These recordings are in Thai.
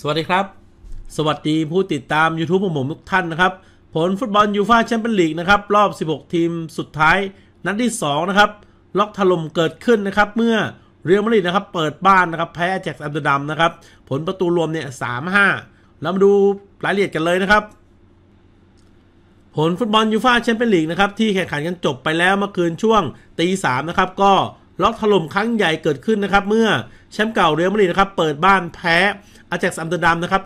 สวัสดีครับ สวัสดีผู้ติดตาม YouTube ของผมทุกท่านนะครับ ผลฟุตบอลยูฟาแชมเปี้ยนลีกนะครับ รอบ 16 ทีมสุดท้าย นัดที่ 2 นะครับ ล็อกถล่มเกิดขึ้นนะครับ เมื่อเรียลมาดริดนะครับ เปิดบ้านนะครับ แพ้แจ็คอันเดอร์ดัมนะครับ ผลประตูรวมเนี่ยสามห้าแล้วมาดูรายละเอียดกันเลยนะครับ ผลฟุตบอลยูฟาแชมเปี้ยนลีกนะครับที่แข่งขันกันจบไปแล้วเมื่อคืนช่วงตีสามนะครับก็ล็อกถล่มครั้งใหญ่เกิดขึ้นนะครับเมื่อแชมป์เก่าเรียลมาดริดนะครับเปิดบ้านแพ้อาแจ็กซ์อัมเตอร์ดัมนะครับ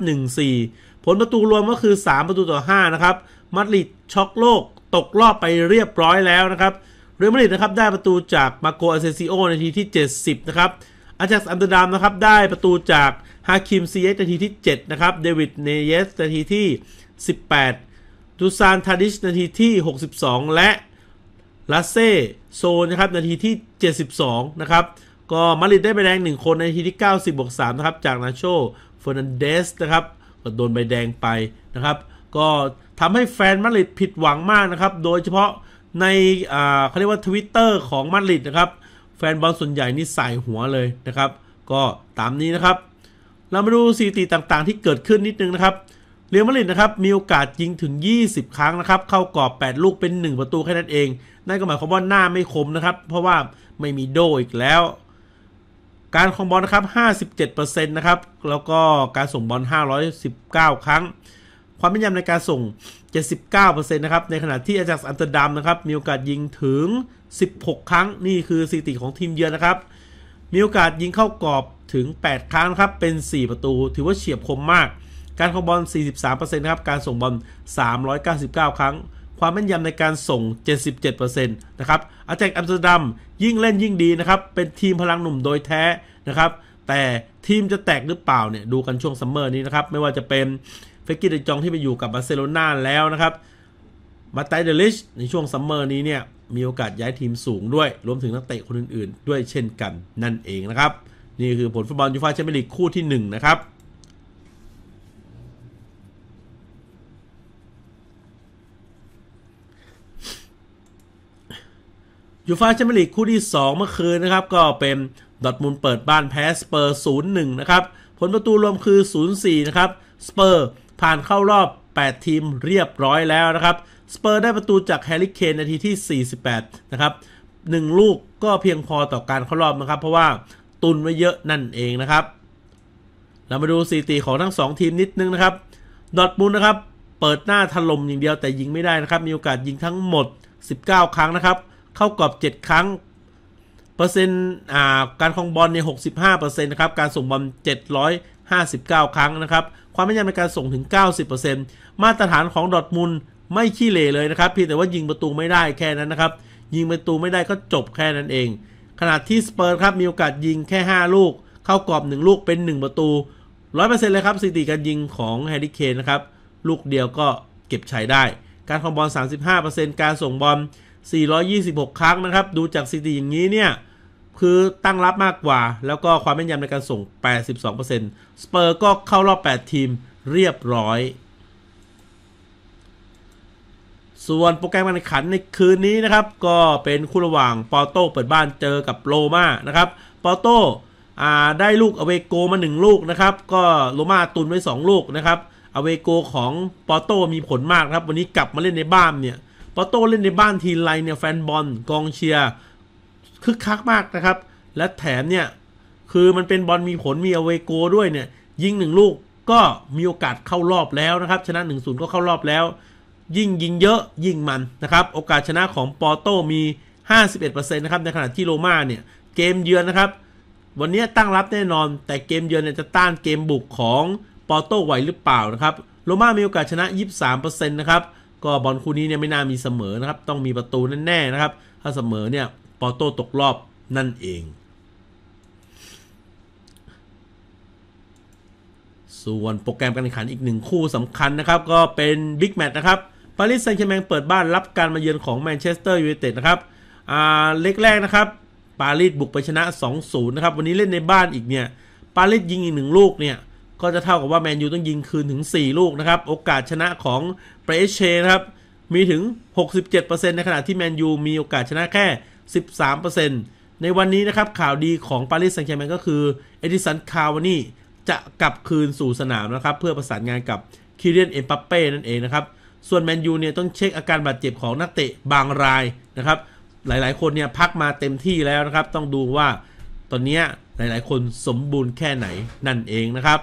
1-4 ผลประตูรวมก็คือ 3 ประตูต่อ 5 นะครับ มาดริดช็อกโลก ตกรอบไปเรียบร้อยแล้วนะครับ เรอัลมาดริดนะครับ ได้ประตูจาก มาโกอาเซซิโอในทีที่ 70 นะครับอาแจ็กซ์อัมเตอร์ดัมนะครับ ได้ประตูจาก ฮาคิมซีเอสในทีที่ 7 นะครับ เดวิดเนเยสในทีที่ 18ดูซานทาดิชนาทีที่ 62 และ ลาเซโซนะครับนาทีที่ 72 นะครับ ก็มาริดได้ใบแดง1คนในทีที่90บวก3นะครับ จากนาโชฟอร์นันเดสนะครับก็โดนใบแดงไปนะครับ ก็ทำให้แฟนมาดริดผิดหวังมากนะครับ โดยเฉพาะในเขาเรียกว่าทวิตเตอร์ของมาดริดนะครับ แฟนบอลส่วนใหญ่นี่ใส่หัวเลยนะครับ ก็ตามนี้นะครับ เรามาดูสถิติต่างๆ ที่เกิดขึ้นนิดนึงนะครับ เรียมาดริดนะครับ มีโอกาสยิงถึง 20 ครั้งนะครับ เข้ากรอบ 8 ลูกเป็น 1 ประตูแค่นั้นเองนั่นก็หมายความว่าหน้าไม่คมนะครับ เพราะว่าไม่มีโดอีกแล้วการของบอลนะครับ57%นะครับ แล้วก็การส่งบอล519ครั้ง ความแม่นยำในการส่ง 79%นะครับ ในขณะที่อาจากอันเตอร์ดัมนะครับ มีโอกาสยิงถึง 16 ครั้ง นี่คือสถิติของทีมเยือนนะครับ มีโอกาสยิงเข้ากรอบถึง 8 ครั้งครับ เป็น 4 ประตู ถือว่าเฉียบคมมาก การของบอล 43%นครับ การส่งบอล399 ครั้งความแม่นยำในการส่ง 77%นะครับอาแจกอัมสเตอร์ดัม ยิ่งเล่นยิ่งดีนะครับ เป็นทีมพลังหนุ่มโดยแท้นะครับ แต่ทีมจะแตกหรือเปล่าเนี่ย ดูกันช่วงซัมเมอร์นี้นะครับ ไม่ว่าจะเป็นเฟกิเดจองที่ไปอยู่กับบาร์เซโลนาแล้วนะครับ มาไตเดลิชในช่วงซัมเมอร์นี้เนี่ย มีโอกาสย้ายทีมสูงด้วย รวมถึงนักเตะคนอื่นๆ ด้วยเช่นกันนั่นเองนะครับ นี่คือผลฟุตบอลยูฟ่าแชมเปี้ยนลีกคู่ที่1นะครับยูฟาแชมเปี้ยนลีกคู่ที่ 2 เมื่อคืนนะครับ ก็เป็น ดอทมุลเปิดบ้านแพ้สเปอร์ศูนย์หนนึ่งะครับ ผลประตูรวมคือศูนย์สี่นะครับสเปอร์ผ่านเข้ารอบ 8 ทีมเรียบร้อยแล้วนะครับสเปอร์ได้ประตูจากแฮร์รี่เคนนาทีที่ 48 นะครับงลูกก็เพียงพอต่อการเข้ารอบนะครับ เพราะว่าตุนไว้เยอะนั่นเองนะครับ เรามาดูสถิติของทั้ง 2 ทีมนิดนึงนะครับดอทมุลนะครับเปิดหน้าถล่มอย่างเดียวแต่ยิงไม่ได้นะครับมีโอกาสยิงทั้งหมด 19 ครั้งนะครับเข้ากรอบ 7 ครั้งเปอร์เซ็นต์การคลองบอลใน65%นะครับการส่งบอล759 ครั้งนะครับความแม่นยำในการส่งถึง 90%มาตรฐานของดอทมุลไม่ขี้เหร่เลยนะครับเพียงแต่ว่ายิงประตูไม่ได้แค่นั้นนะครับยิงประตูไม่ได้ก็จบแค่นั้นเองขณะที่สเปอร์ครับมีโอกาสยิงแค่ 5 ลูก เข้ากรอบ 1 ลูกเป็น 1ประตู 100%เลยครับสถิติการยิงของแฮร์รี่เคนนะครับลูกเดียวก็เก็บชัยได้ การครองบอล35%การส่งบอล426 ครั้งนะครับ ดูจากสถิติอย่างนี้เนี่ย คือตั้งรับมากกว่าแล้วก็ความแม่นยำในการส่ง 82%สเปอร์ก็เข้ารอบ 8 ทีมเรียบร้อย ส่วนโปรแกรมการแข่งขันในคืนนี้นะครับ ก็เป็นคู่ระหว่างปอโต้เปิดบ้านเจอกับโรมานะครับปอโต้ได้ลูกอเวโกมา1 ลูกนะครับ ก็โรมาตุนไว้ 2 ลูกนะครับอเวโกของปอโต้มีผลมากครับวันนี้กลับมาเล่นในบ้านเนี่ยปอโต้เล่นในบ้านทีไรเนี่ยแฟนบอลกองเชียร์คึกคักมากนะครับ และแถมเนี่ย คือมันเป็นบอลมีผลมีอเวโกด้วยเนี่ย ยิงหนึ่งลูกก็มีโอกาสเข้ารอบแล้วนะครับ ชนะ1์ก็เข้ารอบแล้ว ยิ่งยิงเยอะยิ่งมันนะครับโอกาสชนะของปอโต้มี 51%นะครับ ในขณะที่โรม่าเนี่ยเกมเยือนนะครับ วันนี้ตั้งรับแน่นอนแต่เกมเยือนเนี่ยจะต้านเกมบุกของปอโต้ไหวหรือเปล่านะครับโรม่ามีโอกาสชนะ 23%นะครับก็บอลคู่นี้เนี่ยไม่น่ามีเสมอนะครับ ต้องมีประตูแน่ๆนะครับ ถ้าเสมอเนี่ย ปอโต้ตกรอบนั่นเอง ส่วนโปรแกรมการแข่งขันอีกหนึ่งคู่สำคัญนะครับ ก็เป็นบิ๊กแมตช์นะครับปารีสแซงต์แชร์แมงเปิดบ้านรับการมาเยือนของแมนเชสเตอร์ยูไนเต็ดนะครับอ่าเล็กแรกนะครับปารีสบุกไปชนะ 2-0 นะครับวันนี้เล่นในบ้านอีกเนี่ย ปารีสยิงอีกหนึ่งลูกเนี่ยก็จะเท่ากับว่าแมนยูต้องยิงคืนถึง 4 ลูกนะครับ โอกาสชนะของเปรเชนะครับ มีถึง 67%ในขณะที่แมนยูมีโอกาสชนะแค่ 13%ในวันนี้นะครับข่าวดีของปารีสแซงต์แชร์แมนก็คือเอดิสันคาวานี่จะกลับคืนสู่สนามนะครับ เพื่อประสานงานกับคิเรียนเอ็มปัปเป้นั่นเองนะครับ ส่วนแมนยูเนี่ยต้องเช็คอาการบาดเจ็บของนักเตะบางรายนะครับ หลายๆคนเนี่ยพักมาเต็มที่แล้วนะครับ ต้องดูว่าตอนนี้หลายๆ คนสมบูรณ์แค่ไหนนั่นเองนะครับ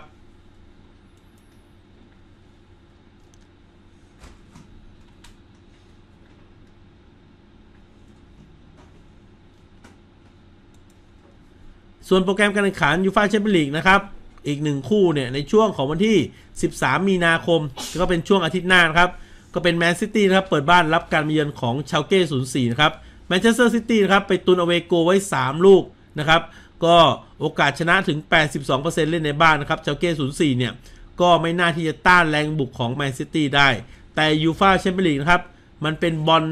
ส่วนโปรแกรมการแข่งขันยูฟ่าแชมเปี้ยนลีกนะครับ อีกหนึ่งคู่เนี่ย ในช่วงของวันที่ 13 มีนาคม ก็เป็นช่วงอาทิตย์หน้านะครับ ก็เป็นแมนซิตี้นะครับ เปิดบ้านรับการมาเยือนของชาเก้ศูนะครับแมนเชสเตอร์ซิตี้นะครับไปตุนอเวโกไว้ 3 ลูก นะครับ ก็โอกาสชนะถึง 82%เล่นในบ้านนะครับชาเก้ี่เนี่ย ก็ไม่น่าที่จะต้านแรงบุกของแมนซิตี้ได้ แต่ยูฟ่าแชมเปี้ยนลีกนะครับ มันเป็นบอล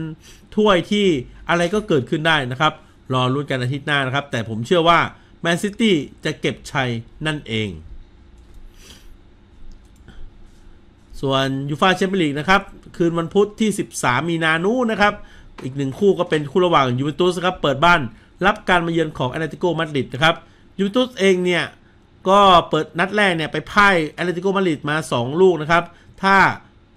ถ้วยที่อะไรก็เกิดขึ้นได้นะครับ รอรุ่นกันอาทิตย์หน้านะครับ แต่ผมเชื่อว่าแมนซิตี้จะเก็บชัย นั่นเอง ส่วนยูฟาแชมเปี้ยนลีกนะครับ คืนวันพุธที่ 13 มีนานูนะครับ อีกหนึ่งคู่ก็เป็นคู่ระหว่างยูเวนตุสครับ เปิดบ้านรับการมาเยือนของแอตเลติโกมาดริดนะครับยูเวนตุสเองเนี่ย ก็เปิดนัดแรกเนี่ย ไปพ่ายแอตเลติโกมาดริดมา 2 ลูกนะครับ ถ้า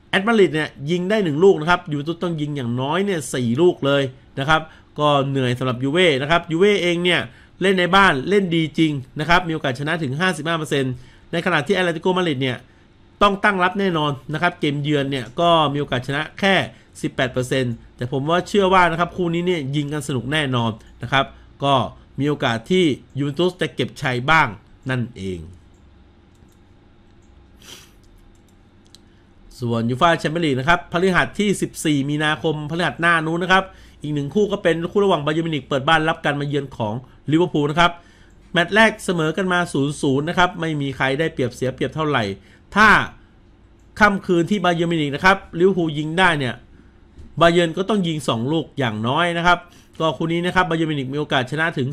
แอตมาดริดเนี่ย ยิงได้ 1 ลูกนะครับยูเวนตุสต้องยิงอย่างน้อยเนี่ยสลูกเลยนะครับก็เหนื่อยสำหรับยูเว่นะครับยูเว่เองเนี่ยเล่นในบ้านเล่นดีจริงนะครับมีโอกาสชนะถึง 55%ในขณะที่แอตเลติโกมาดริดเนี่ย ต้องตั้งรับแน่นอนนะครับเกมเยือนเนี่ยก็มีโอกาสชนะแค่ 18%แต่ผมว่าเชื่อว่านะครับคู่นี้เนี่ยยิงกันสนุกแน่นอนนะครับ ก็มีโอกาสที่ยูเวนตุสจะเก็บชัยบ้างนั่นเอง ส่วนยูฟาแชมเปี้ยนลีกนะครับพฤหัสที่ 14 มีนาคมพฤหัสหน้านู้นนะครับอีกหนึ่งคู่ก็เป็นคู่ระหว่างบาเยอร์มินิกเปิดบ้านรับการมาเยือนของลิเวอร์พูลนะครับ แมตช์แรกเสมอกันมา0-0นะครับ ไม่มีใครได้เปรียบเสียเปรียบเท่าไหร่ ถ้าค่ำคืนที่บาเยอร์มินิกนะครับลิเวอร์พูลยิงได้เนี่ยบาเยอร์ก็ต้องยิง 2 ลูกอย่างน้อยนะครับก็คู่นี้นะครับบาเยอร์มินิกมีโอกาสชนะถึง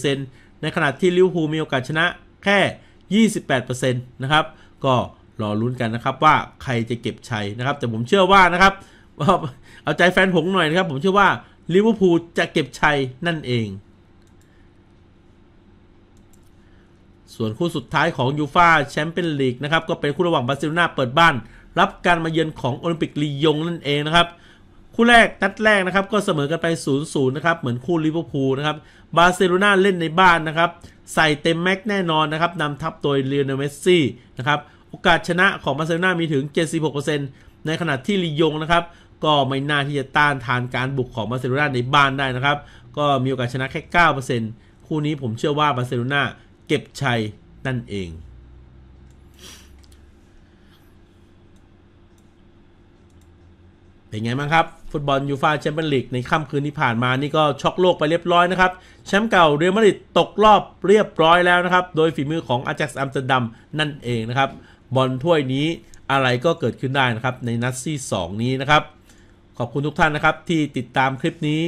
44%ในขณะที่ลิเวอร์พูลมีโอกาสชนะแค่ 28%นะครับก็รอลุ้นกันนะครับว่าใครจะเก็บชัยนะครับแต่ผมเชื่อว่านะครับเอาใจแฟนผงหน่อยนะครับ ผมเชื่อว่าลิเวอร์พูลจะเก็บชัยนั่นเอง ส่วนคู่สุดท้ายของยูฟาแชมเปี้ยนลีกนะครับก็เป็นคู่ระหว่างบาร์เซโลนาเปิดบ้าน รับการมาเยือนของโอลิมปิกลียงนั่นเองนะครับ คู่แรก นัดแรกนะครับก็เสมอกันไป 0-0 นะครับ เหมือนคู่ลิเวอร์พูลนะครับบาร์เซโลนาเล่นในบ้านนะครับ ใส่เต็มแม็กแน่นอนนะครับนำทัพโดยเลียนเมสซี่นะครับโอกาสชนะของบาร์เซโลนามีถึง76%ในขณะที่ลียงนะครับก็ไม่น่าที่จะต้านทานการบุกของบาร์เซโลนาในบ้านได้นะครับ ก็มีโอกาสชนะแค่ 9%คู่นี้ผมเชื่อว่าบาร์เซโลนาเก็บชัยนั่นเอง เป็นไงบ้างครับ ฟุตบอลยูฟาแชมเปี้ยนลีกในค่ำคืนที่ผ่านมานี่ก็ช็อกโลกไปเรียบร้อยนะครับ แชมป์เก่าเรอัลมาดริดตกรอบเรียบร้อยแล้วนะครับ โดยฝีมือของอาแจ็กซ์อัมสเตอร์ดัมนั่นเองนะครับบอลถ้วยนี้อะไรก็เกิดขึ้นได้นะครับในนัดที่2นี้นะครับขอบคุณทุกท่านนะครับที่ติดตามคลิปนี้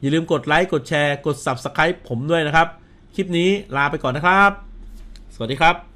อย่าลืมกดไลค์กดแชร์กด Subscribe ผมด้วยนะครับ คลิปนี้ลาไปก่อนนะครับ สวัสดีครับ